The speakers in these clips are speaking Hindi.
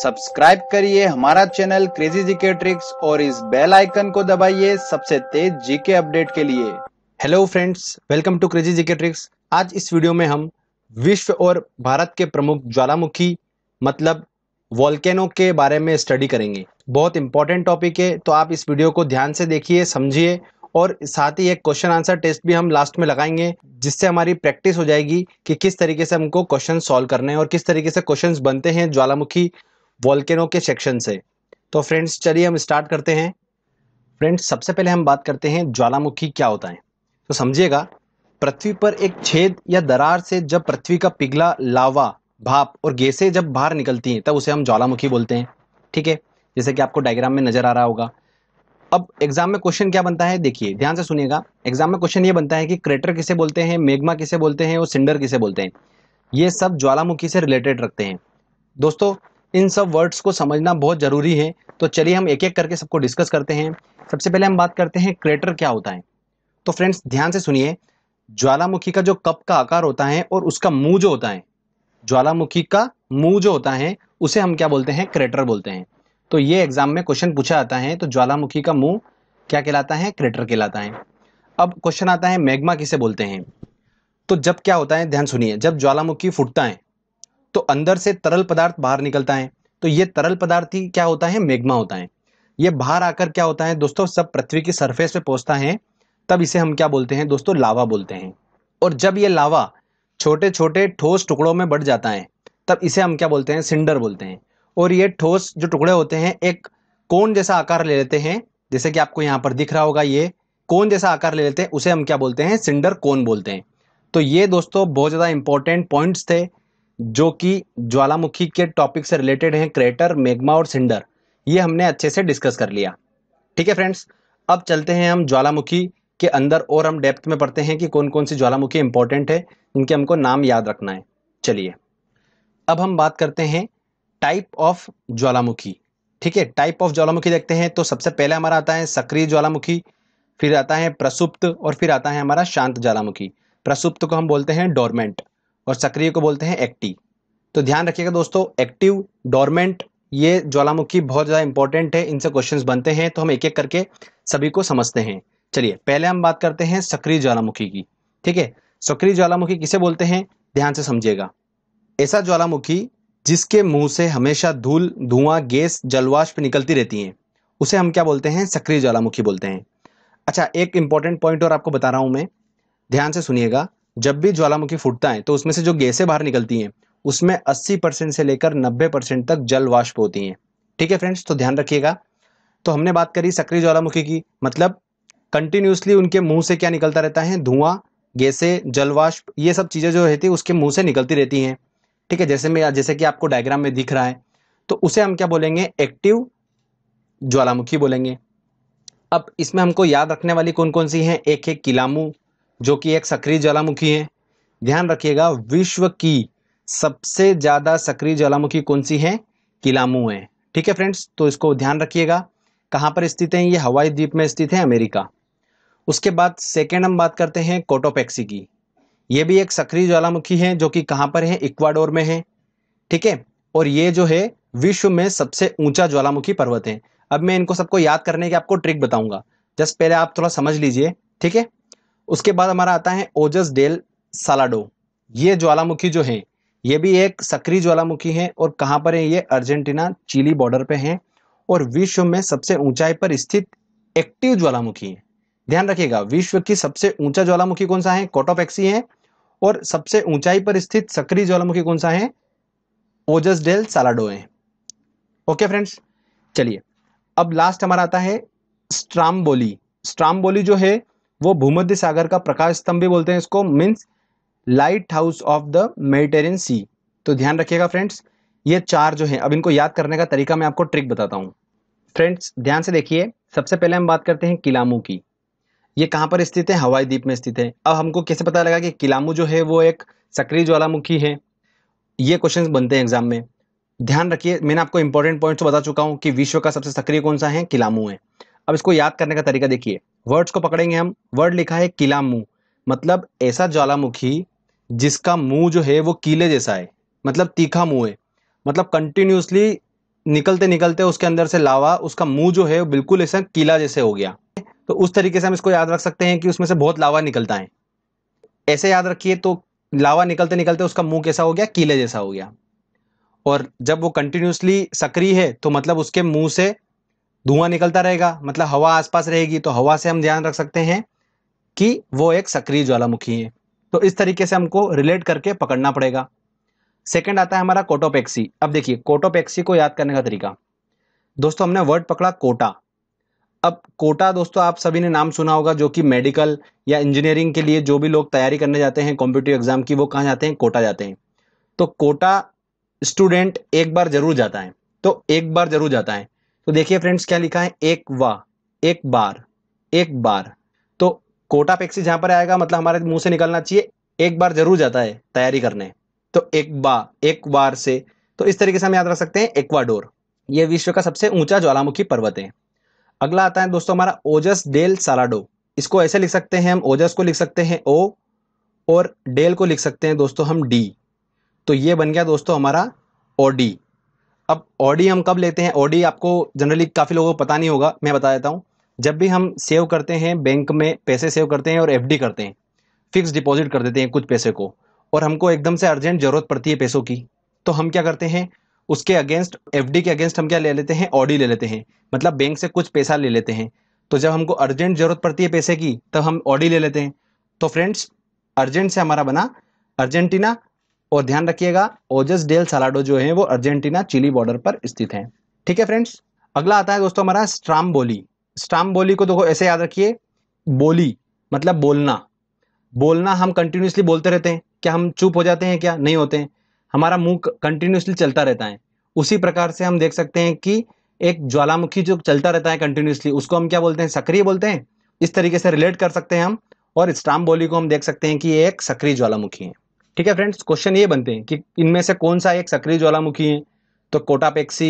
सब्सक्राइब करिए हमारा चैनल क्रेजी जीके ट्रिक्स और इस बेल आइकन को दबाइए सबसे तेज जीके अपडेट के लिए hello friends welcome to crazy GK tricks आज इस वीडियो में हम विश्व और भारत के प्रमुख ज्वालामुखी मतलब वॉल्केनो के बारे में स्टडी करेंगे बहुत इंपॉर्टेंट टॉपिक है तो आप इस वीडियो को ध्यान से देखिए समझिए और साथ ही एक क्वेश्चन आंसर टेस्ट भी हम लास्ट में लगाएंगे जिससे हमारी प्रैक्टिस हो जाएगी कि किस तरीके से हमको क्वेश्चन सॉल्व करने हैं और किस तरीके से क्वेश्चंस बनते हैं ज्वालामुखी वॉल्केनो के सेक्शन से तो फ्रेंड्स चलिए हम स्टार्ट करते हैं फ्रेंड्स सबसे पहले हम बात करते हैं ज्वालामुखी क्या होता है तो समझिएगा पृथ्वी पर एक छेद या दरार से जब पृथ्वी का पिघला लावा भाप और गैसें जब बाहर निकलती हैं तब उसे हम ज्वालामुखी बोलते हैं ठीक है जैसे कि आपको डायग्राम में नज़र आ रहा होगा अब एग्जाम में क्वेश्चन क्या बनता है देखिए ध्यान से सुनिएगा एग्जाम में क्वेश्चन ये बनता है कि क्रेटर किसे बोलते हैं मेघमा किसे बोलते हैं और सिंडर किसे बोलते हैं ये सब ज्वालामुखी से रिलेटेड रखते हैं दोस्तों इन सब वर्ड्स को समझना बहुत ज़रूरी है तो चलिए हम एक एक करके सबको डिस्कस करते हैं सबसे पहले हम बात करते हैं क्रेटर क्या होता है तो फ्रेंड्स ध्यान से सुनिए ज्वालामुखी का जो कप का आकार होता है और उसका मुंह जो होता है ज्वालामुखी का मुंह जो होता है उसे हम क्या बोलते हैं क्रेटर बोलते हैं तो ये एग्जाम में क्वेश्चन पूछा जाता है तो ज्वालामुखी का मुंह क्या कहलाता है क्रेटर कहलाता है अब क्वेश्चन आता है मैग्मा किसे बोलते हैं तो जब क्या होता है ध्यान सुनिए जब ज्वालामुखी फूटता है तो अंदर से तरल पदार्थ बाहर निकलता है तो ये तरल पदार्थ ही क्या होता है मेग्मा होता है ये बाहर आकर क्या होता है दोस्तों सब पृथ्वी की सरफेस पे पहुंचता है तब इसे हम क्या बोलते हैं दोस्तों लावा बोलते हैं और जब ये लावा छोटे छोटे ठोस टुकड़ों में बढ़ जाता है तब इसे हम क्या बोलते हैं सिंडर बोलते हैं और ये ठोस जो टुकड़े होते हैं एक कोन जैसा आकार ले लेते हैं जैसे कि आपको यहाँ पर दिख रहा होगा ये कोन जैसा आकार ले लेते हैं उसे हम क्या बोलते हैं सिंडर कोन बोलते हैं तो ये दोस्तों बहुत ज़्यादा इंपॉर्टेंट पॉइंट्स थे जो कि ज्वालामुखी के टॉपिक से रिलेटेड हैं क्रेटर मेगमा और सिंडर ये हमने अच्छे से डिस्कस कर लिया ठीक है फ्रेंड्स अब चलते हैं हम ज्वालामुखी के अंदर और हम डेप्थ में पढ़ते हैं कि कौन कौन सी ज्वालामुखी इंपॉर्टेंट है इनके हमको नाम याद रखना है चलिए अब हम बात करते हैं टाइप ऑफ ज्वालामुखी ठीक है टाइप ऑफ ज्वालामुखी देखते हैं तो सबसे पहले हमारा आता है सक्रिय ज्वालामुखी फिर आता है प्रसुप्त और फिर आता है हमारा शांत ज्वालामुखी प्रसुप्त को हम बोलते हैं डोरमेंट और सक्रिय को बोलते हैं एक्टिव तो ध्यान रखिएगा दोस्तों एक्टिव डोरमेंट ये ज्वालामुखी बहुत ज़्यादा इंपॉर्टेंट है इनसे क्वेश्चन बनते हैं तो हम एक एक करके सभी को समझते हैं चलिए पहले हम बात करते हैं सक्रिय ज्वालामुखी की ठीक है सक्रिय ज्वालामुखी किसे बोलते हैं ध्यान से समझिएगा ऐसा ज्वालामुखी जिसके मुंह से हमेशा धूल धुआं गैस जलवाष्प निकलती रहती है उसे हम क्या बोलते हैं सक्रिय ज्वालामुखी बोलते हैं अच्छा एक इंपॉर्टेंट पॉइंट और आपको बता रहा हूं मैं ध्यान से सुनिएगा जब भी ज्वालामुखी फूटता है तो उसमें से जो गैसें बाहर निकलती हैं उसमें 80 परसेंट से लेकर 90 परसेंट तक जल वाष्प होती हैं ठीक है फ्रेंड्स तो ध्यान रखिएगा तो हमने बात करी सक्रिय ज्वालामुखी की मतलब कंटिन्यूसली उनके मुंह से क्या निकलता रहता है धुआं गैसे जलवाष्प ये सब चीज़ें जो रहती है उसके मुंह से निकलती रहती हैं ठीक है जैसे मैं जैसे कि आपको डायग्राम में दिख रहा है तो उसे हम क्या बोलेंगे एक्टिव ज्वालामुखी बोलेंगे अब इसमें हमको याद रखने वाली कौन कौन सी है एक है किलामू जो कि एक सक्रिय ज्वालामुखी है ध्यान रखिएगा विश्व की सबसे ज़्यादा सक्रिय ज्वालामुखी कौन सी है किलामू है ठीक है फ्रेंड्स तो इसको ध्यान रखिएगा कहाँ पर स्थित है ये हवाई द्वीप में स्थित है अमेरिका उसके बाद सेकेंड हम बात करते हैं कोटोपैक्सी की ये भी एक सक्रिय ज्वालामुखी है जो कि कहाँ पर है इक्वाडोर में है ठीक है और ये जो है विश्व में सबसे ऊंचा ज्वालामुखी पर्वत है अब मैं इनको सबको याद करने की आपको ट्रिक बताऊंगा जस्ट पहले आप थोड़ा समझ लीजिए ठीक है उसके बाद हमारा आता है ओजस डेल सालाडो ये ज्वालामुखी जो है ये भी एक सक्रिय ज्वालामुखी है और कहां पर है ये अर्जेंटीना चिली बॉर्डर पे है और विश्व में सबसे ऊंचाई पर स्थित एक्टिव ज्वालामुखी है ध्यान रखिएगा विश्व की सबसे ऊंचा ज्वालामुखी कौन सा है कोटोपैक्सी है और सबसे ऊंचाई पर स्थित सक्रिय ज्वालामुखी कौन सा है ओजस डेल सालाडो है ओके फ्रेंड्स चलिए अब लास्ट हमारा आता है स्ट्राम्बोली स्ट्राम्बोली जो है वो भूमध्य सागर का प्रकाश स्तंभ भी बोलते हैं इसको means light house of the Mediterranean sea तो ध्यान रखिएगा फ्रेंड्स ये चार जो है अब इनको याद करने का तरीका मैं आपको ट्रिक बताता हूँ फ्रेंड्स ध्यान से देखिए सबसे पहले हम बात करते हैं किलामू की ये कहाँ पर स्थित है हवाई द्वीप में स्थित है अब हमको कैसे पता लगा कि किलामू जो है वो एक सक्रिय ज्वालामुखी है ये क्वेश्चंस बनते हैं एग्जाम में ध्यान रखिए मैंने आपको इंपॉर्टेंट पॉइंट्स तो बता चुका हूँ कि विश्व का सबसे सक्रिय कौन सा है किलामू है अब इसको याद करने का तरीका देखिए वर्ड्स को पकड़ेंगे हम वर्ड लिखा है किला मुंह मतलब ऐसा ज्वालामुखी जिसका मुंह जो है वो कीले जैसा है मतलब तीखा मुंह है मतलब कंटिन्यूसली निकलते निकलते उसके अंदर से लावा उसका मुंह जो है बिल्कुल ऐसा कीला जैसे हो गया तो उस तरीके से हम इसको याद रख सकते हैं कि उसमें से बहुत लावा निकलता है ऐसे याद रखिए तो लावा निकलते निकलते उसका मुंह कैसा हो गया कीले जैसा हो गया और जब वो कंटिन्यूसली सक्रिय है तो मतलब उसके मुंह से धुआं निकलता रहेगा मतलब हवा आसपास रहेगी तो हवा से हम ध्यान रख सकते हैं कि वो एक सक्रिय ज्वालामुखी है तो इस तरीके से हमको रिलेट करके पकड़ना पड़ेगा सेकेंड आता है हमारा कोटोपेक्सी अब देखिए कोटोपेक्सी को याद करने का तरीका दोस्तों हमने वर्ड पकड़ा कोटा अब कोटा दोस्तों आप सभी ने नाम सुना होगा जो कि मेडिकल या इंजीनियरिंग के लिए जो भी लोग तैयारी करने जाते हैं कॉम्पिटेटिव एग्जाम की वो कहाँ जाते हैं कोटा जाते हैं तो कोटा स्टूडेंट एक बार जरूर जाता है तो एक बार जरूर जाता है तो देखिए फ्रेंड्स क्या लिखा है एक वा एक बार एक बार तो कोटा पेक्सी जहां पर आएगा मतलब हमारे मुंह से निकलना चाहिए एक बार जरूर जाता है तैयारी करने तो एक बा एक बार से तो इस तरीके से हम याद रख सकते हैं एक्वाडोर यह विश्व का सबसे ऊंचा ज्वालामुखी पर्वत है अगला आता है दोस्तों हमारा ओजस डेल सालाडो इसको ऐसे लिख सकते हैं हम ओजस को लिख सकते हैं ओ और डेल को लिख सकते हैं दोस्तों हम डी तो ये बन गया दोस्तों हमारा ओ डी अब ऑडी हम कब लेते हैं ऑडी आपको जनरली काफ़ी लोगों को पता नहीं होगा मैं बता देता हूँ जब भी हम सेव करते हैं बैंक में पैसे सेव करते हैं और एफ करते हैं फिक्स डिपॉजिट कर देते हैं कुछ पैसे को और हमको एकदम से अर्जेंट ज़रूरत पड़ती है पैसों की तो हम क्या करते हैं उसके अगेंस्ट एफ के अगेंस्ट हम क्या ले लेते हैं ऑडी ले लेते हैं मतलब बैंक से कुछ पैसा ले लेते हैं तो जब हमको अर्जेंट ज़रूरत पड़ती है पैसे की तब हम ऑडी ले लेते हैं तो फ्रेंड्स अर्जेंट से हमारा बना अर्जेंटीना और ध्यान रखिएगा ओजस डेल सलाडो जो है वो अर्जेंटीना चिली बॉर्डर पर स्थित है ठीक है फ्रेंड्स अगला आता है दोस्तों हमारा स्ट्राम्बोली स्ट्राम्बोली को देखो ऐसे याद रखिए बोली मतलब बोलना बोलना हम कंटिन्यूसली बोलते रहते हैं क्या हम चुप हो जाते हैं क्या नहीं होते हैं हमारा मुंह कंटिन्यूसली चलता रहता है उसी प्रकार से हम देख सकते हैं कि एक ज्वालामुखी जो चलता रहता है कंटिन्यूसली उसको हम क्या बोलते हैं सक्रिय बोलते हैं इस तरीके से रिलेट कर सकते हैं हम और स्ट्राम बोली को हम देख सकते हैं कि ये एक सक्रिय ज्वालामुखी है ठीक है फ्रेंड्स क्वेश्चन ये बनते हैं कि इनमें से कौन सा एक सक्रिय ज्वालामुखी है तो कोटापेक्सी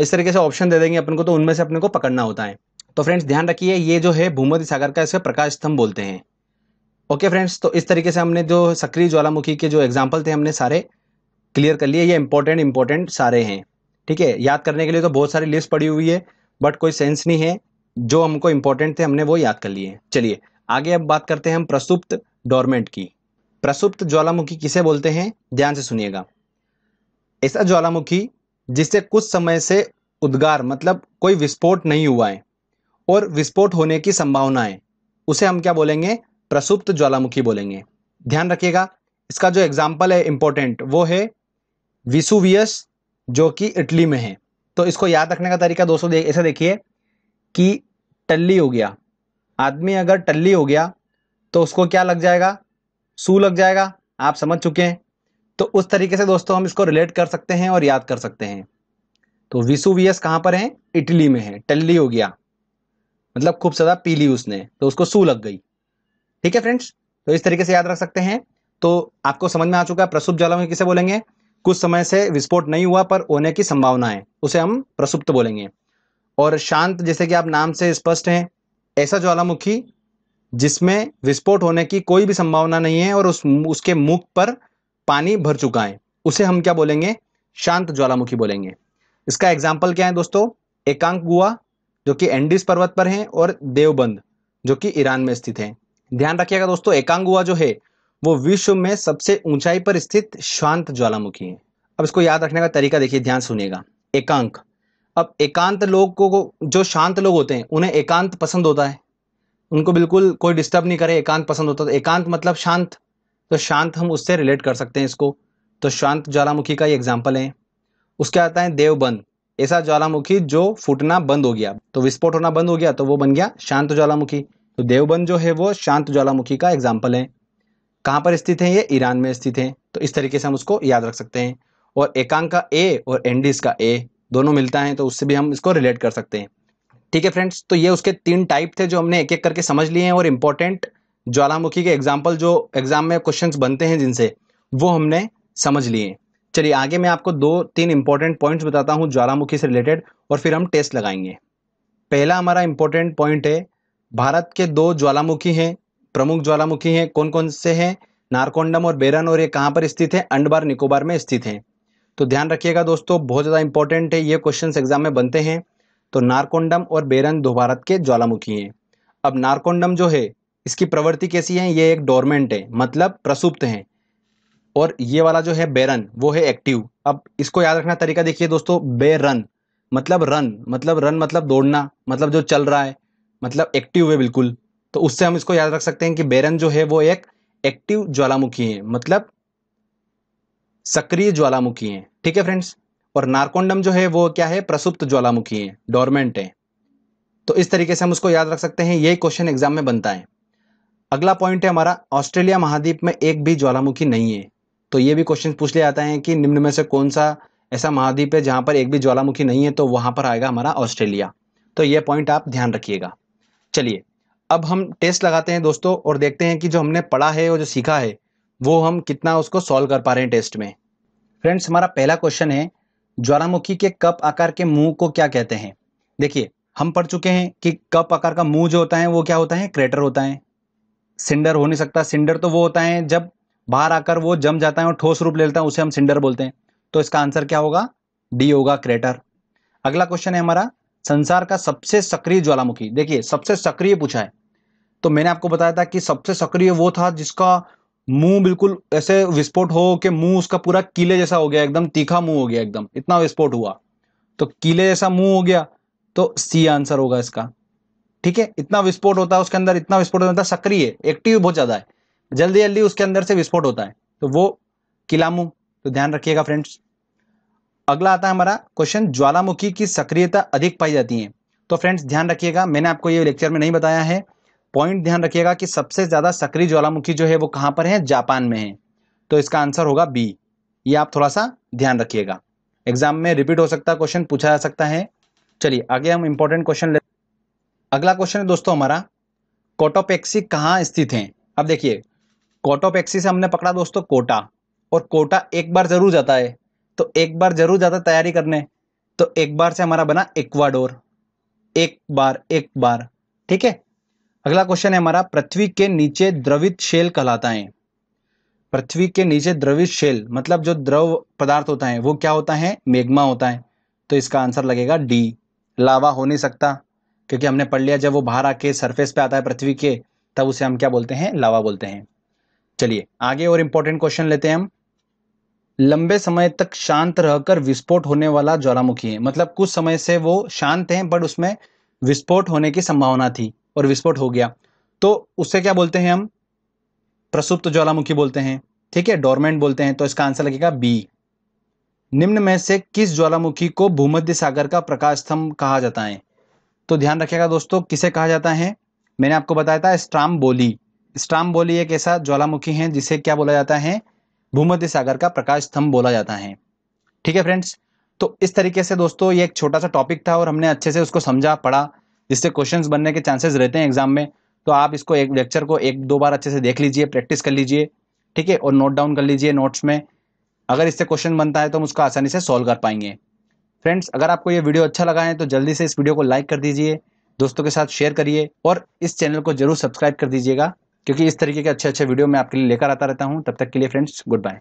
इस तरीके से ऑप्शन दे देंगे अपन को तो उनमें से अपने को पकड़ना होता है तो फ्रेंड्स ध्यान रखिए ये जो है भूमध्य सागर का इसे प्रकाश स्तंभ बोलते हैं ओके फ्रेंड्स तो इस तरीके से हमने जो सक्रिय ज्वालामुखी के जो एग्जाम्पल थे हमने सारे क्लियर कर लिए ये इंपॉर्टेंट इंपॉर्टेंट सारे हैं ठीक है याद करने के लिए तो बहुत सारी लिस्ट पड़ी हुई है बट कोई सेंस नहीं है जो हमको इंपॉर्टेंट थे हमने वो याद कर लिए चलिए आगे अब बात करते हैं हम प्रसुप्त डोरमेंट की प्रसुप्त ज्वालामुखी किसे बोलते हैं ध्यान से सुनिएगा ऐसा ज्वालामुखी जिससे कुछ समय से उद्गार मतलब कोई विस्फोट नहीं हुआ है और विस्फोट होने की संभावना है उसे हम क्या बोलेंगे प्रसुप्त ज्वालामुखी बोलेंगे ध्यान रखिएगा इसका जो एग्जाम्पल है इंपॉर्टेंट वो है विसुवियस जो कि इटली में है तो इसको याद रखने का तरीका दोस्तों ऐसा देखिए कि टल्ली हो गया आदमी अगर टल्ली हो गया तो उसको क्या लग जाएगा सू लग जाएगा आप समझ चुके हैं तो उस तरीके से दोस्तों हम इसको रिलेट कर सकते हैं और याद कर सकते हैं तो विसुवियस कहां पर है इटली में है टल्ली हो गया मतलब खूब सदा पी ली उसने तो उसको सू लग गई ठीक है फ्रेंड्स तो इस तरीके से याद रख सकते हैं तो आपको समझ में आ चुका है प्रसुप्त ज्वालामुखी किसे बोलेंगे कुछ समय से विस्फोट नहीं हुआ पर होने की संभावना है उसे हम प्रसुप्त बोलेंगे और शांत जैसे कि आप नाम से स्पष्ट हैं ऐसा ज्वालामुखी जिसमें विस्फोट होने की कोई भी संभावना नहीं है और उस उसके मुख पर पानी भर चुका है उसे हम क्या बोलेंगे शांत ज्वालामुखी बोलेंगे इसका एग्जाम्पल क्या है दोस्तों एकांक गुआ जो कि एंडिस पर्वत पर है और देवबंद जो कि ईरान में स्थित है ध्यान रखिएगा दोस्तों एकांक गुआ जो है वो विश्व में सबसे ऊंचाई पर स्थित शांत ज्वालामुखी है अब इसको याद रखने का तरीका देखिए ध्यान सुनिएगा एकांक अब एकांत लोग को जो शांत लोग होते हैं उन्हें एकांत पसंद होता है उनको बिल्कुल कोई डिस्टर्ब नहीं करे एकांत पसंद होता तो एकांत मतलब शांत तो शांत हम उससे रिलेट कर सकते हैं इसको तो शांत ज्वालामुखी का ये एग्जाम्पल है उसके आता है देवबंद ऐसा ज्वालामुखी जो फूटना बंद हो गया तो विस्फोट होना बंद हो गया तो वो बन गया शांत ज्वालामुखी तो देवबंद जो है वो शांत ज्वालामुखी का एग्जाम्पल है कहाँ पर स्थित है ये ईरान में स्थित है तो इस तरीके से हम उसको याद रख सकते हैं और एकांक का ए और एंडिस का ए दोनों मिलता है तो उससे भी हम इसको रिलेट कर सकते हैं ठीक है फ्रेंड्स तो ये उसके तीन टाइप थे जो हमने एक एक करके समझ लिए हैं और इम्पोर्टेंट ज्वालामुखी के एग्जाम्पल जो एग्जाम में क्वेश्चंस बनते हैं जिनसे वो हमने समझ लिए चलिए आगे मैं आपको दो तीन इंपॉर्टेंट पॉइंट्स बताता हूँ ज्वालामुखी से रिलेटेड और फिर हम टेस्ट लगाएंगे पहला हमारा इम्पोर्टेंट पॉइंट है भारत के दो ज्वालामुखी हैं प्रमुख ज्वालामुखी हैं कौन कौन से हैं नारकोंडम और बेरन और ये कहाँ पर स्थित है अंडबार निकोबार में स्थित हैं तो ध्यान रखिएगा दोस्तों बहुत ज़्यादा इंपॉर्टेंट है ये क्वेश्चन एग्जाम में बनते हैं तो नारकोंडम और बेरंग दो भारत के ज्वालामुखी हैं अब नारकोंडम जो है इसकी प्रवृत्ति कैसी है ये एक डोरमेंट है मतलब प्रसुप्त है और ये वाला जो है बेरन वो है एक्टिव अब इसको याद रखना तरीका देखिए दोस्तों बेरन मतलब रन मतलब रन मतलब दौड़ना मतलब जो चल रहा है मतलब एक्टिव है बिल्कुल तो उससे हम इसको याद रख सकते हैं कि बेरन जो है वो एक एक्टिव ज्वालामुखी है मतलब सक्रिय ज्वालामुखी है ठीक है फ्रेंड्स और नारकोंडम जो है वो क्या है प्रसुप्त ज्वालामुखी है डोरमेंट है तो इस तरीके से हम उसको याद रख सकते हैं ये क्वेश्चन एग्जाम में बनता है अगला पॉइंट है हमारा ऑस्ट्रेलिया महाद्वीप में एक भी ज्वालामुखी नहीं है तो ये भी क्वेश्चन पूछ लिया जाता है कि निम्न में से कौन सा ऐसा महाद्वीप है जहां पर एक भी ज्वालामुखी नहीं है तो वहां पर आएगा हमारा ऑस्ट्रेलिया तो ये पॉइंट आप ध्यान रखिएगा चलिए अब हम टेस्ट लगाते हैं दोस्तों और देखते हैं कि जो हमने पढ़ा है और जो सीखा है वो हम कितना उसको सॉल्व कर पा रहे हैं टेस्ट में फ्रेंड्स हमारा पहला क्वेश्चन है ज्वालामुखी के कप आकार के मुंह को क्या कहते हैं देखिए हम पढ़ चुके हैं कि कप आकार का मुंह जो होता है वो क्या होता है क्रेटर होता है सिंडर हो नहीं सकता सिंडर तो वो होता है जब बाहर आकर वो जम जाता है और ठोस रूप ले लेता है उसे हम सिंडर बोलते हैं तो इसका आंसर क्या होगा डी होगा क्रेटर अगला क्वेश्चन है हमारा संसार का सबसे सक्रिय ज्वालामुखी देखिए सबसे सक्रिय पूछा है तो मैंने आपको बताया था कि सबसे सक्रिय वो था जिसका मुंह बिल्कुल ऐसे विस्फोट हो कि मुंह उसका पूरा कीले जैसा हो गया एकदम तीखा मुंह हो गया एकदम इतना विस्फोट हुआ तो कीले जैसा मुंह हो गया तो सी आंसर होगा इसका ठीक है इतना विस्फोट होता है उसके अंदर इतना विस्फोट होता है सक्रिय एक्टिव बहुत ज्यादा है जल्दी जल्दी उसके अंदर से विस्फोट होता है तो वो किला मुंह तो ध्यान रखिएगा फ्रेंड्स अगला आता है हमारा क्वेश्चन ज्वालामुखी की सक्रियता अधिक पाई जाती है तो फ्रेंड्स ध्यान रखिएगा मैंने आपको ये लेक्चर में नहीं बताया है पॉइंट ध्यान रखिएगा कि सबसे ज़्यादा सक्रिय ज्वालामुखी जो है वो कहां पर है जापान में है तो इसका आंसर होगा बी ये आप थोड़ा सा ध्यान रखिएगा एग्जाम में रिपीट हो सकता है क्वेश्चन पूछा जा सकता है चलिए आगे हम इंपॉर्टेंट क्वेश्चन ले अगला क्वेश्चन है दोस्तों हमारा कोटोपेक्सी कहाँ स्थित है अब देखिए कोटोपेक्सी से हमने पकड़ा दोस्तों कोटा और कोटा एक बार जरूर जाता है तो एक बार जरूर जाता तैयारी करने तो एक बार से हमारा बना इक्वाडोर एक बार एक बार ठीक है अगला क्वेश्चन है हमारा पृथ्वी के नीचे द्रवित शेल कहलाता है पृथ्वी के नीचे द्रवित शेल मतलब जो द्रव पदार्थ होता है वो क्या होता है मेघमा होता है तो इसका आंसर लगेगा डी लावा हो नहीं सकता क्योंकि हमने पढ़ लिया जब वो बाहर आके सरफेस पे आता है पृथ्वी के तब उसे हम क्या बोलते हैं लावा बोलते हैं चलिए आगे और इंपॉर्टेंट क्वेश्चन लेते हैं हम लंबे समय तक शांत रहकर विस्फोट होने वाला ज्वालामुखी है मतलब कुछ समय से वो शांत है बट उसमें विस्फोट होने की संभावना थी और विस्फोट हो गया तो उससे क्या बोलते हैं हम प्रसुप्त ज्वालामुखी बोलते हैं ठीक है डोरमेंट बोलते हैं तो इसका आंसर लगेगा बी निम्न में से किस ज्वालामुखी को भूमध्य सागर का प्रकाश स्तंभ कहा जाता है तो ध्यान रखिएगा दोस्तों किसे कहा जाता है मैंने आपको बताया था स्ट्राम बोली स्ट्राम बोली एक ऐसा ज्वालामुखी है जिसे क्या बोला जाता है भूमध्य सागर का प्रकाश स्तंभ बोला जाता है ठीक है फ्रेंड्स तो इस तरीके से दोस्तों ये एक छोटा सा टॉपिक था और हमने अच्छे से उसको समझा पढ़ा जिससे क्वेश्चंस बनने के चांसेस रहते हैं एग्जाम में तो आप इसको एक लेक्चर को एक दो बार अच्छे से देख लीजिए प्रैक्टिस कर लीजिए ठीक है और नोट डाउन कर लीजिए नोट्स में अगर इससे क्वेश्चन बनता है तो हम उसको आसानी से सॉल्व कर पाएंगे फ्रेंड्स अगर आपको ये वीडियो अच्छा लगा है तो जल्दी से इस वीडियो को लाइक कर दीजिए दोस्तों के साथ शेयर करिए और इस चैनल को जरूर सब्सक्राइब कर दीजिएगा क्योंकि इस तरीके के अच्छे अच्छे वीडियो मैं आपके लिए लेकर आता रहता हूँ तब तक के लिए फ्रेंड्स गुड बाय